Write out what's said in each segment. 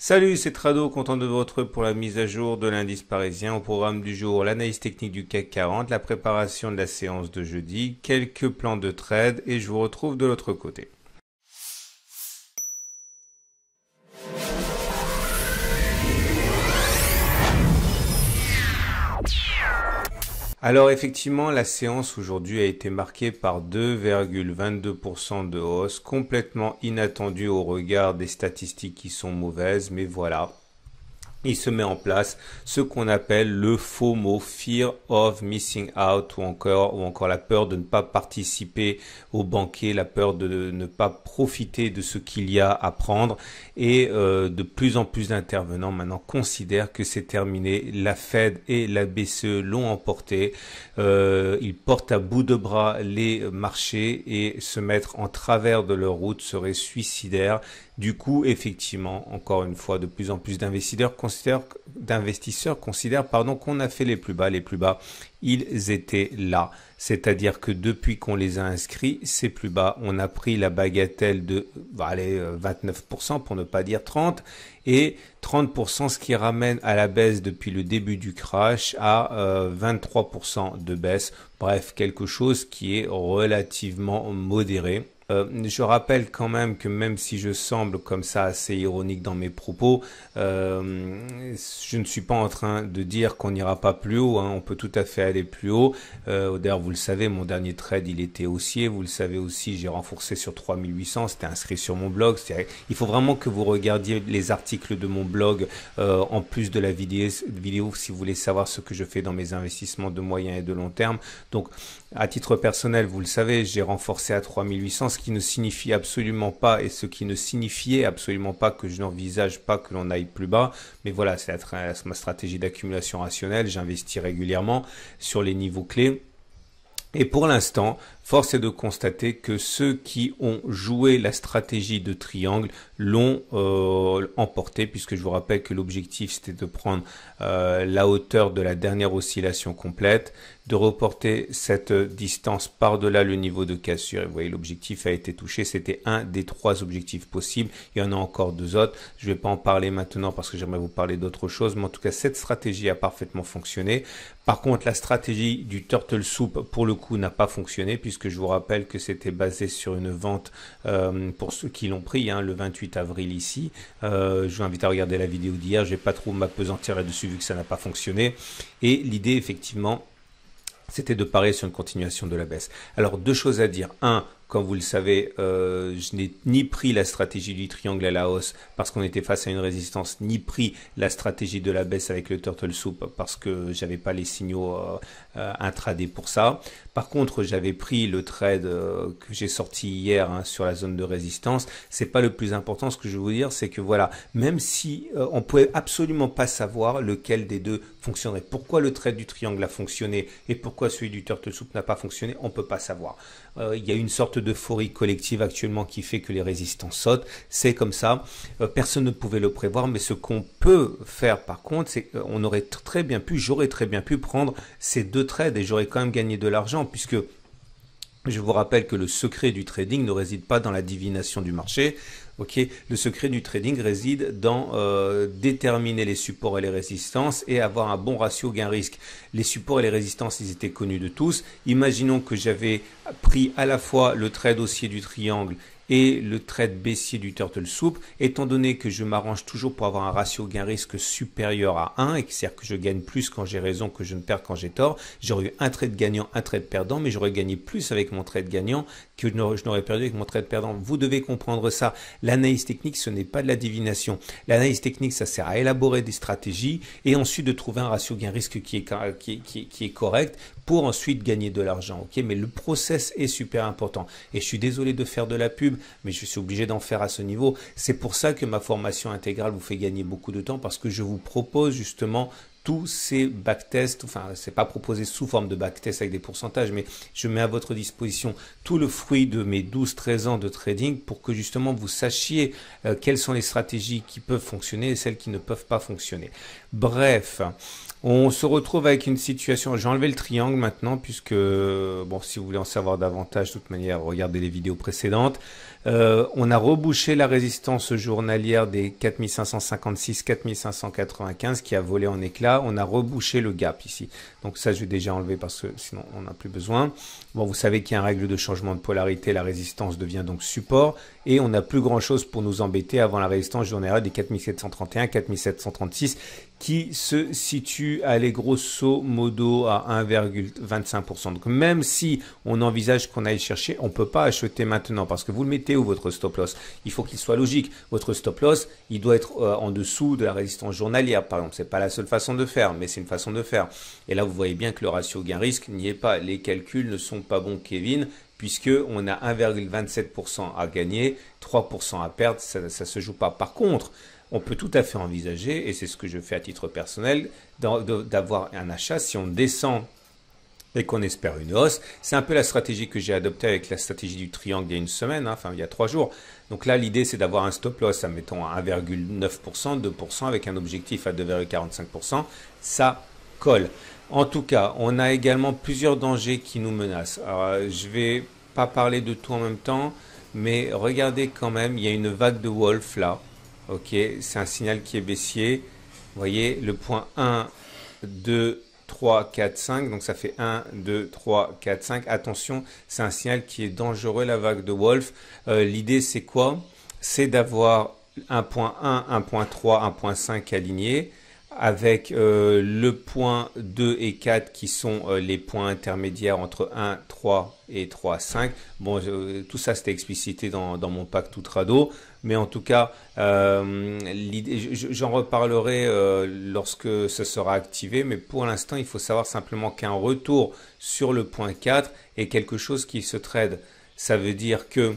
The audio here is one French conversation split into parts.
Salut, c'est Trado, content de vous retrouver pour la mise à jour de l'indice parisien. Au programme du jour, l'analyse technique du CAC 40, la préparation de la séance de jeudi, quelques plans de trade et je vous retrouve de l'autre côté. Alors effectivement, la séance aujourd'hui a été marquée par 2,22% de hausse, complètement inattendue au regard des statistiques qui sont mauvaises, mais voilà, il se met en place ce qu'on appelle le faux mot Fear of Missing Out, ou encore, ou encore la peur de ne pas participer au banquet, la peur de ne pas profiter de ce qu'il y a à prendre. Et euh, de plus en plus d'intervenants maintenant considèrent que c'est terminé. La Fed et la BCE l'ont emporté. Euh, ils portent à bout de bras les marchés et se mettre en travers de leur route serait suicidaire. Du coup, effectivement, encore une fois, de plus en plus d'investisseurs d'investisseurs considèrent pardon, qu'on a fait les plus bas. Les plus bas, ils étaient là. C'est-à-dire que depuis qu'on les a inscrits, c'est plus bas. On a pris la bagatelle de 29% bah, euh, pour ne pas dire 30 et 30% ce qui ramène à la baisse depuis le début du crash à 23% euh, de baisse. Bref, quelque chose qui est relativement modéré. Euh, je rappelle quand même que même si je semble comme ça assez ironique dans mes propos, euh, je ne suis pas en train de dire qu'on n'ira pas plus haut. Hein. On peut tout à fait aller plus haut. Euh, d'ailleurs, vous le savez, mon dernier trade, il était haussier. Vous le savez aussi, j'ai renforcé sur 3800. C'était inscrit sur mon blog. Il faut vraiment que vous regardiez les articles de mon blog en plus de la vidéo si vous voulez savoir ce que je fais dans mes investissements de moyen et de long terme. Donc, à titre personnel, vous le savez, j'ai renforcé à 3800 ce qui ne signifie absolument pas et ce qui ne signifiait absolument pas que je n'envisage pas que l'on aille plus bas. Mais voilà, c'est ma stratégie d'accumulation rationnelle. J'investis régulièrement sur les niveaux clés. Et pour l'instant, Force est de constater que ceux qui ont joué la stratégie de triangle l'ont euh, emporté, puisque je vous rappelle que l'objectif c'était de prendre euh, la hauteur de la dernière oscillation complète, de reporter cette distance par-delà le niveau de cassure. Et vous voyez, l'objectif a été touché. C'était un des trois objectifs possibles. Il y en a encore deux autres. Je ne vais pas en parler maintenant parce que j'aimerais vous parler d'autre chose. Mais en tout cas, cette stratégie a parfaitement fonctionné. Par contre, la stratégie du turtle soup, pour le coup, n'a pas fonctionné puisque que je vous rappelle que c'était basé sur une vente euh, pour ceux qui l'ont pris hein, le 28 avril ici. Euh, je vous invite à regarder la vidéo d'hier, je vais pas trop m'apesantir là-dessus vu que ça n'a pas fonctionné. Et l'idée effectivement c'était de parier sur une continuation de la baisse. Alors deux choses à dire. Un, comme vous le savez, euh, je n'ai ni pris la stratégie du triangle à la hausse parce qu'on était face à une résistance, ni pris la stratégie de la baisse avec le turtle soup parce que j'avais pas les signaux euh, intradé pour ça. Par contre, j'avais pris le trade euh, que j'ai sorti hier hein, sur la zone de résistance. C'est pas le plus important. Ce que je veux vous dire, c'est que voilà, même si euh, on pouvait absolument pas savoir lequel des deux fonctionnerait, pourquoi le trade du triangle a fonctionné et pourquoi celui du turtle soup n'a pas fonctionné, on peut pas savoir. Il y a une sorte d'euphorie collective actuellement qui fait que les résistances sautent. C'est comme ça. personne ne pouvait le prévoir, mais ce qu'on peut faire par contre, c'est qu'on aurait très bien pu, j'aurais très bien pu prendre ces deux trade et j'aurais quand même gagné de l'argent puisque je vous rappelle que le secret du trading ne réside pas dans la divination du marché. ok le secret du trading réside dans euh, déterminer les supports et les résistances et avoir un bon ratio gain-risque. Les supports et les résistances, ils étaient connus de tous. Imaginons que j'avais pris à la fois le trade dossier du triangle et le trade baissier du turtle soup, étant donné que je m'arrange toujours pour avoir un ratio gain-risque supérieur à 1, et que c'est-à-dire que je gagne plus quand j'ai raison que je ne perds quand j'ai tort, j'aurais eu un trade gagnant, un trade perdant, mais j'aurais gagné plus avec mon trade gagnant que je n'aurais perdu avec mon trade perdant. Vous devez comprendre ça. L'analyse technique, ce n'est pas de la divination. L'analyse technique, ça sert à élaborer des stratégies et ensuite de trouver un ratio gain-risque qui est, qui, qui est correct pour ensuite gagner de l'argent. ok mais le process est super important. Et je suis désolé de faire de la pub, mais je suis obligé d'en faire à ce niveau. C'est pour ça que ma formation intégrale vous fait gagner beaucoup de temps, parce que je vous propose justement tous ces backtests, enfin c'est pas proposé sous forme de backtest avec des pourcentages, mais je mets à votre disposition tout le fruit de mes 12-13 ans de trading pour que justement vous sachiez euh, quelles sont les stratégies qui peuvent fonctionner et celles qui ne peuvent pas fonctionner. Bref, on se retrouve avec une situation. J'ai enlevé le triangle maintenant, puisque, bon, si vous voulez en savoir davantage, de toute manière, regardez les vidéos précédentes. Euh, on a rebouché la résistance journalière des 4556-4595 qui a volé en éclat. On a rebouché le gap ici. Donc ça, je vais déjà enlever parce que sinon on n'a plus besoin. Bon, vous savez qu'il y a une règle de changement de polarité. La résistance devient donc support. Et on n'a plus grand-chose pour nous embêter avant la résistance journalière des 4731-4736 qui se situe, allez, grosso modo, à 1,25%. Donc même si on envisage qu'on aille chercher, on ne peut pas acheter maintenant parce que vous le mettez votre stop loss. Il faut qu'il soit logique. Votre stop loss, il doit être euh, en dessous de la résistance journalière, par exemple. C'est pas la seule façon de faire, mais c'est une façon de faire. Et là, vous voyez bien que le ratio gain-risque n'y est pas. Les calculs ne sont pas bons, Kevin, puisque on a 1,27% à gagner, 3% à perdre. Ça, ça se joue pas. Par contre, on peut tout à fait envisager, et c'est ce que je fais à titre personnel, d'avoir un achat si on descend et qu'on espère une hausse. C'est un peu la stratégie que j'ai adoptée avec la stratégie du triangle il y a une semaine, hein, enfin il y a trois jours. Donc là, l'idée, c'est d'avoir un stop loss, Mettons à 1,9%, 2%, avec un objectif à 2,45%. Ça colle. En tout cas, on a également plusieurs dangers qui nous menacent. Alors, euh, je vais pas parler de tout en même temps, mais regardez quand même, il y a une vague de Wolf là. Ok, c'est un signal qui est baissier. Vous voyez, le point 1, 2, 3, 4, 5. Donc ça fait 1, 2, 3, 4, 5. Attention, c'est un signal qui est dangereux, la vague de Wolf. Euh, l'idée, c'est quoi C'est d'avoir 1.1, 1.3, 1.5 aligné avec euh, le point 2 et 4 qui sont euh, les points intermédiaires entre 1, 3 et 3, 5. Bon, tout ça c'était explicité dans, mon pack tout radeau. Mais en tout cas, euh, j'en reparlerai euh, lorsque ce sera activé. Mais pour l'instant, il faut savoir simplement qu'un retour sur le point 4 est quelque chose qui se trade. Ça veut dire que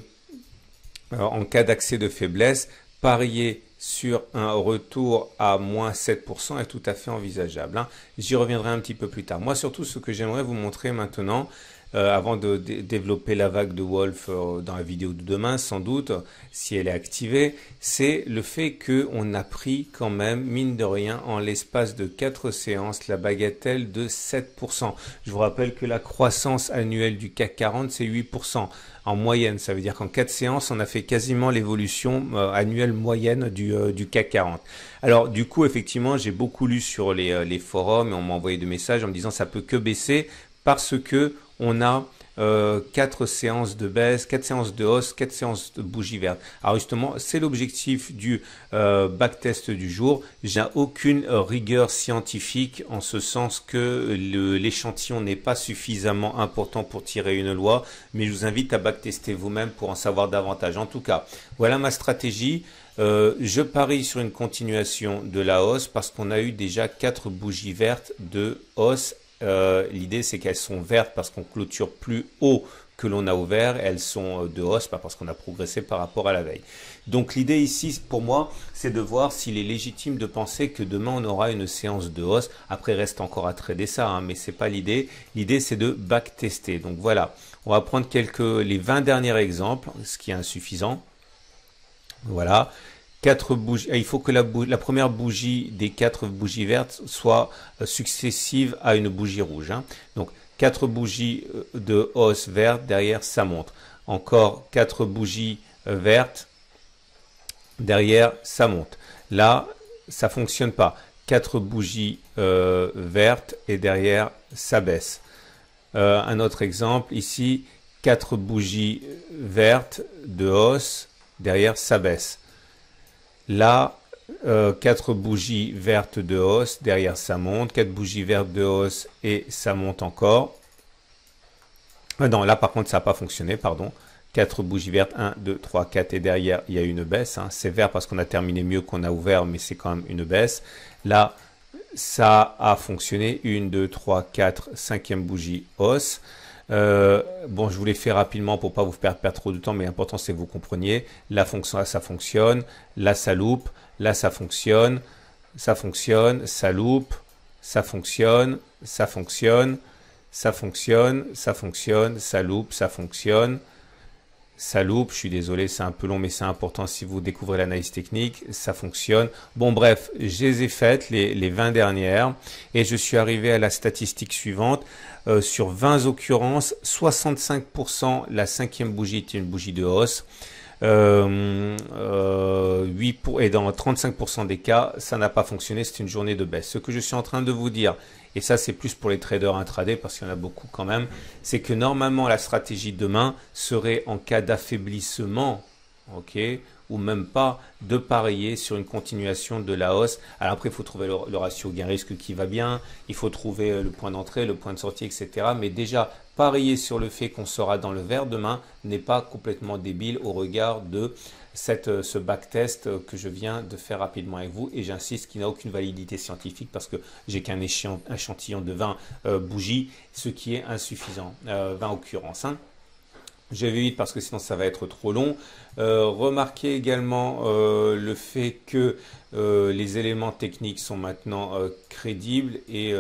euh, en cas d'accès de faiblesse, parier sur un retour à moins 7% est tout à fait envisageable. Hein. J'y reviendrai un petit peu plus tard. Moi, surtout, ce que j'aimerais vous montrer maintenant, euh, avant de développer la vague de Wolf euh, dans la vidéo de demain, sans doute, si elle est activée, c'est le fait qu'on a pris quand même, mine de rien, en l'espace de quatre séances, la bagatelle de 7%. Je vous rappelle que la croissance annuelle du CAC 40, c'est 8% en moyenne. Ça veut dire qu'en quatre séances, on a fait quasiment l'évolution euh, annuelle moyenne du, CAC 40. Alors du coup, effectivement, j'ai beaucoup lu sur les, les forums et on m'a envoyé des messages en me disant ça peut que baisser parce que on a 4 euh, quatre séances de baisse, quatre séances de hausse, quatre séances de bougie verte. Alors justement, c'est l'objectif du euh, backtest du jour. J'ai aucune euh, rigueur scientifique en ce sens que l'échantillon n'est pas suffisamment important pour tirer une loi, mais je vous invite à backtester vous-même pour en savoir davantage. En tout cas, voilà ma stratégie. je parie sur une continuation de la hausse parce qu'on a eu déjà 4 bougies vertes de hausse euh, l'idée, c'est qu'elles sont vertes parce qu'on clôture plus haut que l'on a ouvert, elles sont euh, de hausse parce qu'on a progressé par rapport à la veille. Donc l'idée ici pour moi, c'est de voir s'il est légitime de penser que demain on aura une séance de hausse. Après reste encore à trader ça, hein, mais c'est pas l'idée. L'idée c'est de backtester. Donc voilà, on va prendre quelques les 20 derniers exemples, ce qui est insuffisant. Voilà, quatre bougies, euh, il faut que la, première bougie des quatre bougies vertes soit euh, successive à une bougie rouge. Hein. Donc quatre bougies euh, de hausse verte, derrière ça monte. Encore quatre bougies vertes, derrière ça monte. Là, ça fonctionne pas. Quatre bougies vertes et derrière ça baisse. un autre exemple ici, quatre bougies vertes de hausse, derrière ça baisse. Là, 4 euh, bougies vertes de hausse, derrière ça monte, quatre bougies vertes de hausse et ça monte encore. Euh, non, là par contre ça n'a pas fonctionné, pardon. 4 bougies vertes, 1, 2, 3, 4 et derrière il y a une baisse. Hein. C'est vert parce qu'on a terminé mieux qu'on a ouvert, mais c'est quand même une baisse. Là, ça a fonctionné. 1, 2, 3, 4, cinquième bougie hausse. Euh, bon, je vous l'ai fait rapidement pour pas vous perdre, perdre trop de temps, mais l'important c'est que vous compreniez. La Là, ça fonctionne. Là, ça loupe. Là, ça fonctionne. Ça fonctionne. Ça loupe. Ça fonctionne. Ça fonctionne. Ça fonctionne. Ça fonctionne. Ça loupe. Ça fonctionne ça loupe, je suis désolé, c'est un peu long, mais c'est important si vous découvrez l'analyse technique, ça fonctionne. Bon, bref, je les ai faites, les, 20 dernières, et je suis arrivé à la statistique suivante. Euh, sur 20 occurrences, 65%, la cinquième bougie était une bougie de hausse. Euh, euh, et dans 35% des cas, ça n'a pas fonctionné, c'est une journée de baisse. Ce que je suis en train de vous dire, et ça c'est plus pour les traders intraday parce qu'il y en a beaucoup quand même, c'est que normalement la stratégie demain serait en cas d'affaiblissement ok, ou même pas, de parier sur une continuation de la hausse. Alors après, il faut trouver le, ratio gain-risque qui va bien, il faut trouver euh, le point d'entrée, le point de sortie, etc. Mais déjà, parier sur le fait qu'on sera dans le vert demain n'est pas complètement débile au regard de cette, euh, ce backtest euh, que je viens de faire rapidement avec vous et j'insiste qu'il n'a aucune validité scientifique parce que j'ai qu'un échantillon de 20 bougies, ce qui est insuffisant, 20 occurrences. Je vais vite parce que sinon ça va être trop long. Euh, remarquez également euh, le fait que euh, les éléments techniques sont maintenant crédibles et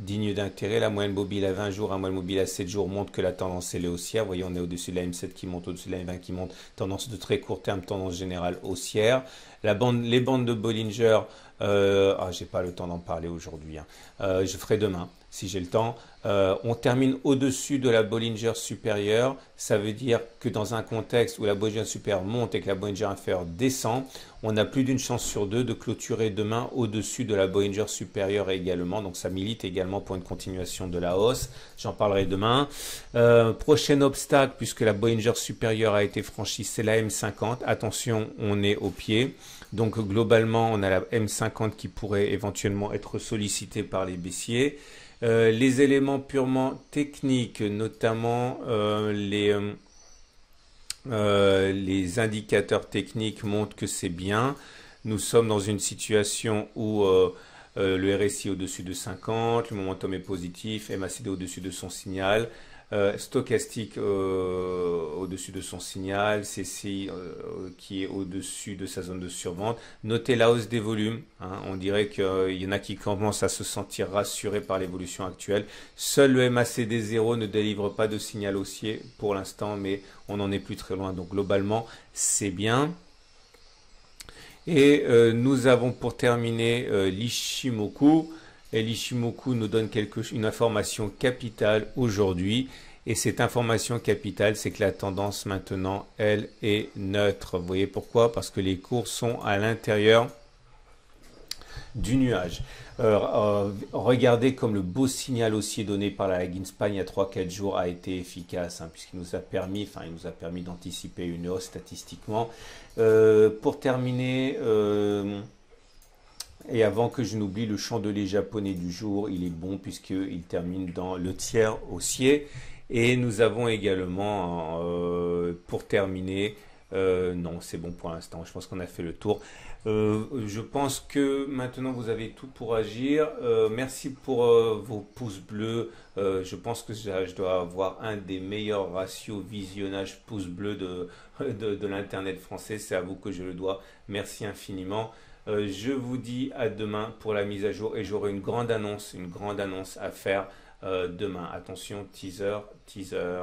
dignes d'intérêt. La moyenne mobile à 20 jours, la moyenne mobile à 7 jours montre que la tendance est haussière. Vous voyez, on est au-dessus de la M7 qui monte, au-dessus de la M20 qui monte. Tendance de très court terme, tendance générale haussière. les bandes de Bollinger, ah, j'ai pas le temps d'en parler aujourd'hui. Hein. je ferai demain si j'ai le temps. Euh, on termine au-dessus de la Bollinger supérieure. Ça veut dire que dans un contexte où la Bollinger supérieure monte et que la Bollinger inférieure descend, on a plus d'une chance sur deux de clôturer demain au-dessus de la Bollinger supérieure également. Donc ça milite également pour une continuation de la hausse. J'en parlerai demain. Euh, prochain obstacle, puisque la Bollinger supérieure a été franchie, c'est la M50. Attention, on est au pied. Donc globalement, on a la M50 qui pourrait éventuellement être sollicitée par les baissiers. Euh, les éléments purement techniques, notamment euh, euh, les, indicateurs techniques montrent que c'est bien. Nous sommes dans une situation où le RSI au-dessus de 50, le momentum est positif, MACD au-dessus de son signal, euh, stochastique euh, au-dessus de son signal, CCI euh, qui est au-dessus de sa zone de survente. Notez la hausse des volumes. Hein. On dirait qu'il y en a qui commencent à se sentir rassurés par l'évolution actuelle. Seul le MACD 0 ne délivre pas de signal haussier pour l'instant, mais on n'en est plus très loin. Donc globalement, c'est bien. Et nous avons pour terminer l'Ishimoku. El nous donne quelque, une information capitale aujourd'hui. Et cette information capitale, c'est que la tendance maintenant, elle est neutre. Vous voyez pourquoi Parce que les cours sont à l'intérieur du nuage. Euh, regardez comme le beau signal aussi donné par la Spain il y a 3-4 jours a été efficace, hein, puisqu'il nous a permis, enfin il nous a permis d'anticiper une hausse statistiquement. Euh, pour terminer, euh, et avant que je n'oublie le chandelier japonais du jour, il est bon puisqu'il termine dans le tiers haussier. Et nous avons également, euh, pour terminer, euh, non, c'est bon pour l'instant, je pense qu'on a fait le tour. Euh, je pense que maintenant vous avez tout pour agir. merci pour vos pouces bleus. je pense que je dois avoir un des meilleurs ratios visionnage pouces bleus de l'Internet français. C'est à vous que je le dois. Merci infiniment. Euh, je vous dis à demain pour la mise à jour et j'aurai une grande annonce, une grande annonce à faire euh, demain. Attention, teaser, teaser.